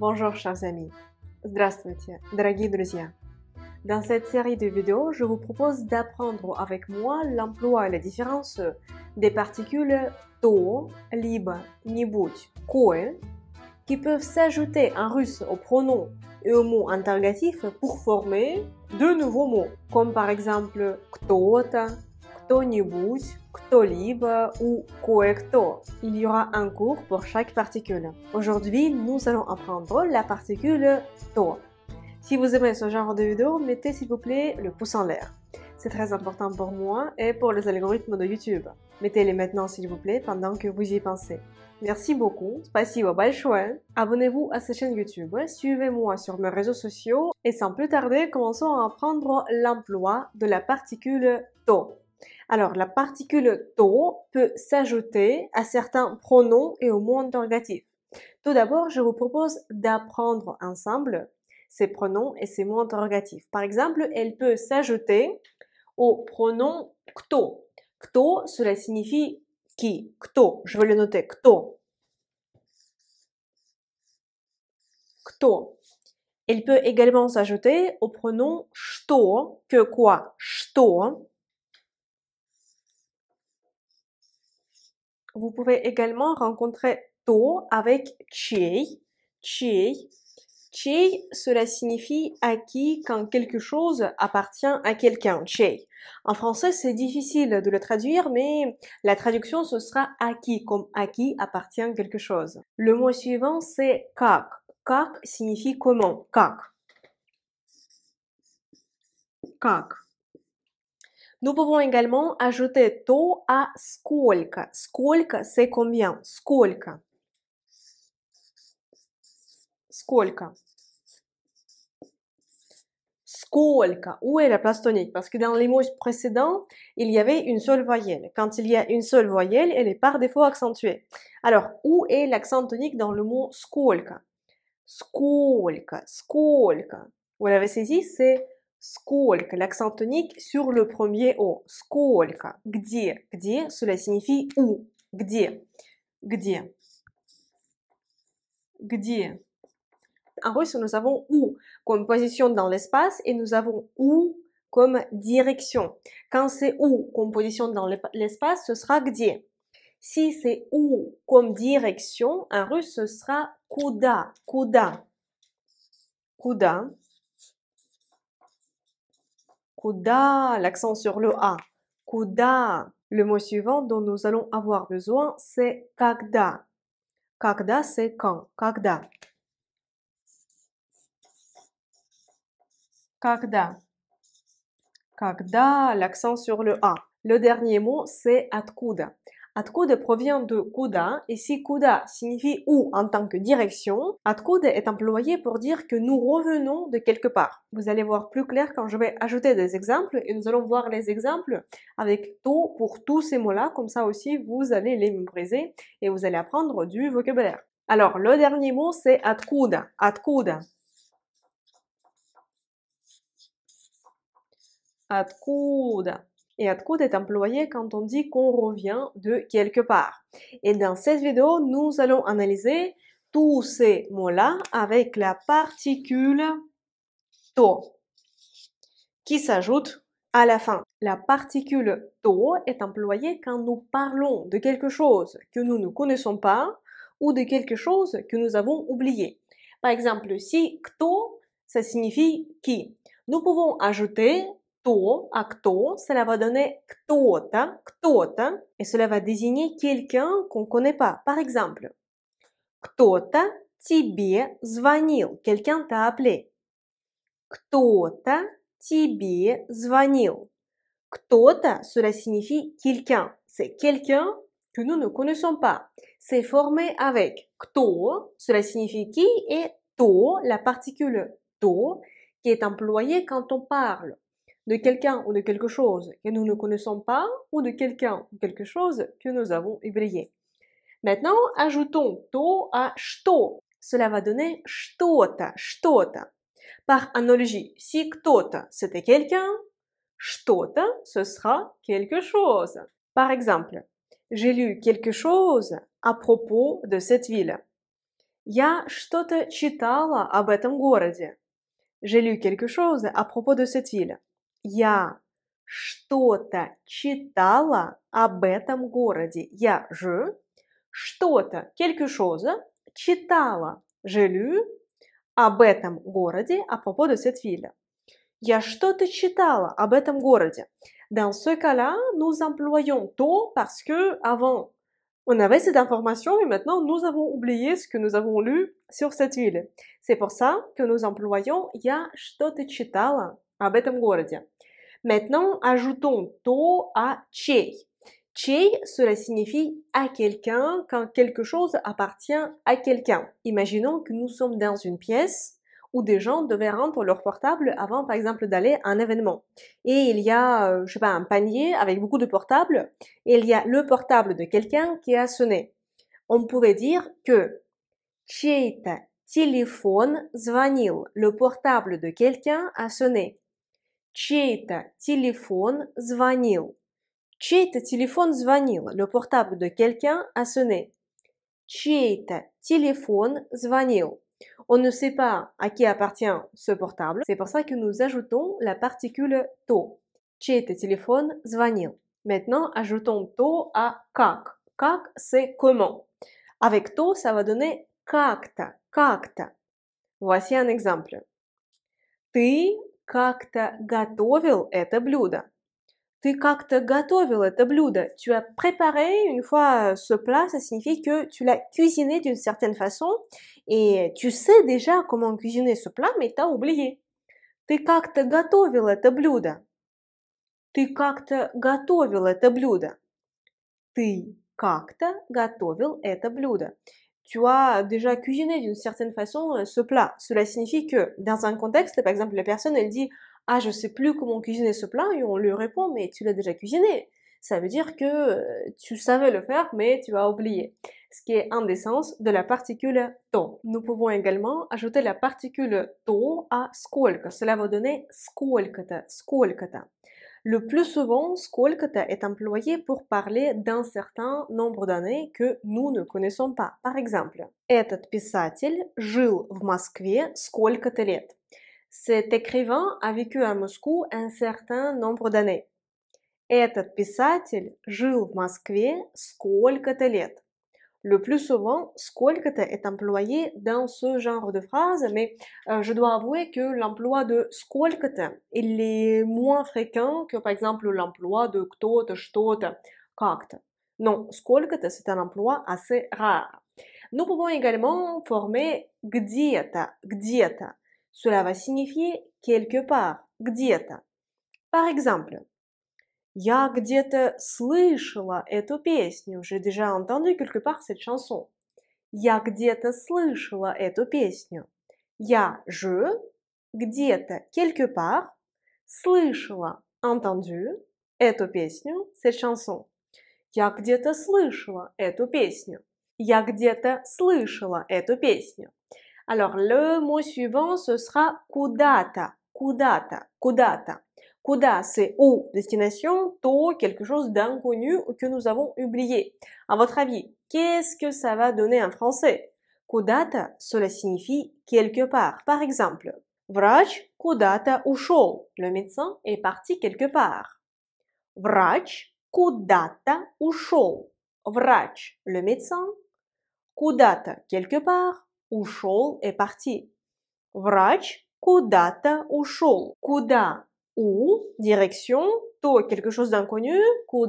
Bonjour chers amis. Здравствуйте, дорогие друзья. Dans cette série de vidéos, je vous propose d'apprendre avec moi l'emploi et la différence des particules то, либо, нибудь, кое, qui peuvent s'ajouter en russe aux pronom et aux mots interrogatifs pour former de nouveaux mots, comme par exemple кто кто-нибудь, кто-либо ou кое-кто. Il y aura un cours pour chaque particule. Aujourd'hui, nous allons apprendre la particule to. Si vous aimez ce genre de vidéo, mettez s'il vous plaît le pouce en l'air. C'est très important pour moi et pour les algorithmes de YouTube. Mettez-les maintenant s'il vous plaît pendant que vous y pensez. Merci beaucoup, спасибо большое. Abonnez-vous à cette chaîne YouTube, suivez-moi sur mes réseaux sociaux et sans plus tarder, commençons à apprendre l'emploi de la particule to. Alors, la particule to peut s'ajouter à certains pronoms et aux mots interrogatifs. Tout d'abord, je vous propose d'apprendre ensemble ces pronoms et ces mots interrogatifs. Par exemple, elle peut s'ajouter au pronom kto. Kto, cela signifie qui. Kto, je vais le noter. Kto. Kto. Elle peut également s'ajouter au pronom "shto que quoi, "shto? Hein. Vous pouvez également rencontrer to avec chi Чей. cela signifie à qui quand quelque chose appartient à quelqu'un. En français, c'est difficile de le traduire, mais la traduction, ce sera à qui, comme à qui appartient quelque chose. Le mot suivant, c'est KAK, KAK signifie comment. KAK. Nous pouvons également ajouter to à сколько. Сколько, c'est combien. Сколько. Сколько. Сколько. Où est la place tonique Parce que dans les mots précédents, il y avait une seule voyelle. Quand il y a une seule voyelle, elle est par défaut accentuée. Alors, où est l'accent tonique dans le mot сколько Сколько. Сколько. Vous l'avez saisi, c'est сколько, l'accent tonique sur le premier O. Сколько, где, где, cela signifie où, где, где, где. En russe, nous avons où comme position dans l'espace et nous avons où comme direction. Quand c'est où comme position dans l'espace, ce sera где. Si c'est où comme direction, en russe, ce sera куда, куда, куда. Kuda, l'accent sur le A. Kuda, Le mot suivant dont nous allons avoir besoin, c'est Kagda. Kagda, c'est quand. Kagda. Kagda. Kagda, l'accent sur le A. Le dernier mot, c'est Atkouda. « Atkud » provient de kuda » et si kuda » signifie ou » en tant que direction, atkud » est employé pour dire que nous revenons de quelque part. Vous allez voir plus clair quand je vais ajouter des exemples et nous allons voir les exemples avec to pour tous ces mots-là, comme ça aussi vous allez les mémoriser et vous allez apprendre du vocabulaire. Alors, le dernier mot c'est atkud ».« Atkud » Откуда? et откуда est employé quand on dit qu'on revient de quelque part. Et dans cette vidéo, nous allons analyser tous ces mots-là avec la particule to qui s'ajoute à la fin. La particule to est employée quand nous parlons de quelque chose que nous ne connaissons pas ou de quelque chose que nous avons oublié. Par exemple, si kto, ça signifie qui. Nous pouvons ajouter кто, а кто, cela va donner кто-то, et cela va désigner quelqu'un qu'on ne connaît pas. Par exemple, кто-то тебе звонил, quelqu'un t'a appelé. Кто-то тебе звонил. cela signifie quelqu'un. C'est quelqu'un que nous ne connaissons pas. C'est formé avec кто, cela signifie qui, et TO, la particule TO, qui est employée quand on parle de quelqu'un ou de quelque chose que nous ne connaissons pas ou de quelqu'un ou quelque chose que nous avons oublié. Maintenant, ajoutons to à что. Cela va donner что-то, что-то. Par analogie, si кто-то c'était quelqu'un, что-то ce sera quelque chose. Par exemple, j'ai lu quelque chose à propos de cette ville. Я что-то читала об этом городе. J'ai lu quelque chose à propos de cette ville. Я что-то читала об этом городе. Я же что-то, quelque chose, читала, желю об этом городе, а по поводу Сетвилля Я что-то читала об этом городе. Dans ce cas-là, nous employons то, parce que avant, on avait cette information, mais maintenant nous avons oublié ce que nous avons lu sur cette ville. C'est pour ça que nous employons я что-то читала Maintenant, ajoutons to à chez. Chez, cela signifie à quelqu'un quand quelque chose appartient à quelqu'un. Imaginons que nous sommes dans une pièce où des gens devaient rendre leur portable avant, par exemple, d'aller à un événement. Et il y a, euh, je sais pas, un panier avec beaucoup de portables, et il y a le portable de quelqu'un qui a sonné. On pourrait dire que чей téléphone телефон звонил. Le portable de quelqu'un a sonné чей téléphone звонил. чей téléphone звонил. Le portable de quelqu'un a sonné. чей téléphone звонил. On ne sait pas à qui appartient ce portable. C'est pour ça que nous ajoutons la particule «to». чей téléphone звонил. Maintenant, ajoutons «to» à как. Как, c'est comment. Avec «to», ça va donner как-то, Voici un exemple. Ты как-то готовил это блюдо. Ты как-то готовил это блюдо. Tu as préparé une fois ce plat, ça signifie que tu l'as cuisiné d'une certaine façon et tu sais déjà comment cuisiner ce plat, mais t'as oublié. Ты как-то готовил это блюдо. Ты как-то готовил это блюдо. Ты как-то готовил это блюдо. tu as déjà cuisiné d'une certaine façon euh, ce plat. Cela signifie que dans un contexte, par exemple, la personne, elle dit Ah, je ne sais plus comment cuisiner ce plat, et on lui répond Mais tu l'as déjà cuisiné. Ça veut dire que euh, tu savais le faire, mais tu as oublié. Ce qui est un des de la particule to. Nous pouvons également ajouter la particule to à skolka. Cela va donner skolkata, skolkata. Le plus souvent, сколько est employé pour parler d'un certain nombre d'années que nous ne connaissons pas. Par exemple, этот писатель жил в Москве сколько-то лет. Cet écrivain a vécu à Moscou un certain nombre d'années. Этот писатель жил в Москве сколько лет le plus souvent, skolkete est employé dans ce genre de phrase, mais euh, je dois avouer que l'emploi de skolkete, il est moins fréquent que par exemple l'emploi de ktote, KAKT. Non, skolkete, c'est un emploi assez rare. Nous pouvons également former gdieta, gdieta. Cela va signifier quelque part, gdieta. Par exemple, Я где-то слышала эту песню. J'ai déjà entendu quelque part cette chanson. Я где-то слышала эту песню. Я же где-то quelque part слышала entendu эту песню, cette chanson. Я где-то слышала эту песню. Я где-то слышала эту песню. Alors, le mot suivant, ce sera куда-то, куда-то, куда-то. Kuda c'est où destination, то quelque chose d'inconnu que nous avons oublié. À votre avis, qu'est-ce que ça va donner en français Kudata cela signifie quelque part. Par exemple, Vraj kudata то Le médecin est parti quelque part. Vraj kudata то ушел. le médecin. kudata quelque part. Ушел est parti. Vraj kudata то ушел ou direction, to quelque chose d'inconnu,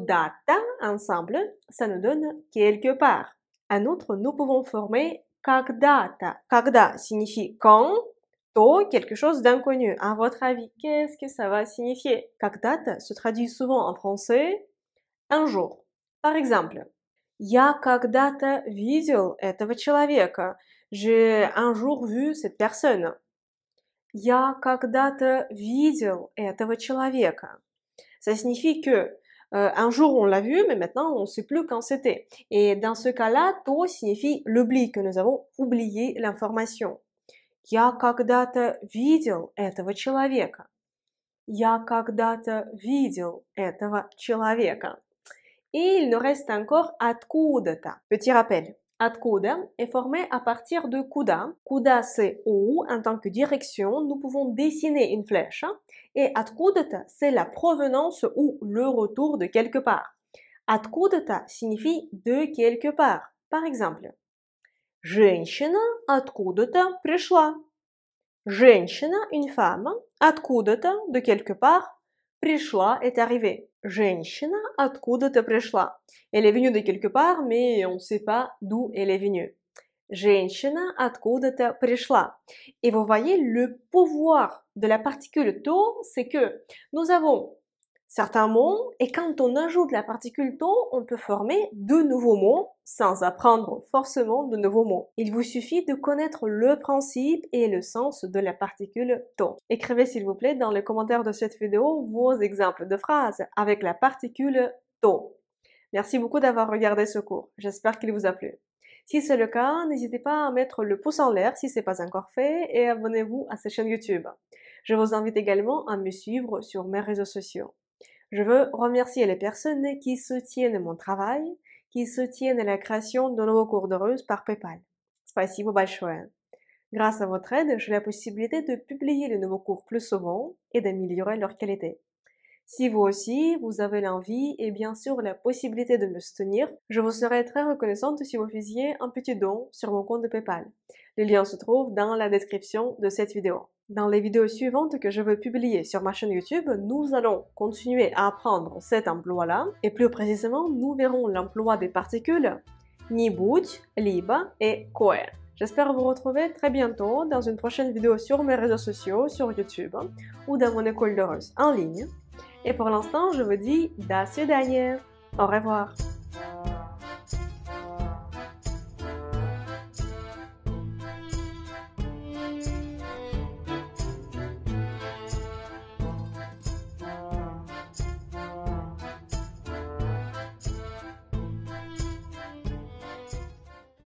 data ensemble, ça nous donne quelque part. En outre, nous pouvons former когда-то. signifie quand, to quelque chose d'inconnu. À votre avis, qu'est-ce que ça va signifier Ka se traduit souvent en français un jour. Par exemple, я когда-то видел этого человека. J'ai un jour vu cette personne. я когда-то видел этого человека. Ça signifie que euh, un jour on l'a vu, mais maintenant on ne sait plus quand c'était. Et dans ce cas-là, то signifie l'oubli, que nous avons oublié l'information. Я когда-то видел этого человека. Я когда-то видел этого человека. Et il nous reste encore откуда-то. Petit rappel. ad est formé à partir de Kuda. Kuda, c'est où, en tant que direction, nous pouvons dessiner une flèche. Et ad c'est la provenance ou le retour de quelque part. ad signifie de quelque part. Par exemple, Женщина откуда-то пришла. Женщина, une femme, откуда de quelque part, Пришла est arrivée. Elle est venue de quelque part, mais on ne sait pas d'où elle est venue. Et vous voyez, le pouvoir de la particule to, c'est que nous avons certains mots, et quand on ajoute la particule to, on peut former de nouveaux mots sans apprendre forcément de nouveaux mots. Il vous suffit de connaître le principe et le sens de la particule to. Écrivez s'il vous plaît dans les commentaires de cette vidéo vos exemples de phrases avec la particule to. Merci beaucoup d'avoir regardé ce cours. J'espère qu'il vous a plu. Si c'est le cas, n'hésitez pas à mettre le pouce en l'air si ce n'est pas encore fait et abonnez-vous à cette chaîne YouTube. Je vous invite également à me suivre sur mes réseaux sociaux. Je veux remercier les personnes qui soutiennent mon travail, qui soutiennent la création de nouveaux cours de russe par PayPal. Спасибо большое. Grâce à votre aide, j'ai la possibilité de publier les nouveaux cours plus souvent et d'améliorer leur qualité. Si vous aussi, vous avez l'envie et bien sûr la possibilité de me soutenir, je vous serais très reconnaissante si vous faisiez un petit don sur mon compte de PayPal. Le lien se trouve dans la description de cette vidéo. Dans les vidéos suivantes que je veux publier sur ma chaîne YouTube, nous allons continuer à apprendre cet emploi-là, et plus précisément, nous verrons l'emploi des particules Nibud, Liba et Koer. J'espère vous retrouver très bientôt dans une prochaine vidéo sur mes réseaux sociaux, sur YouTube ou dans mon école de russe en ligne. Et pour l'instant, je vous dis, d'ailleurs. Au revoir.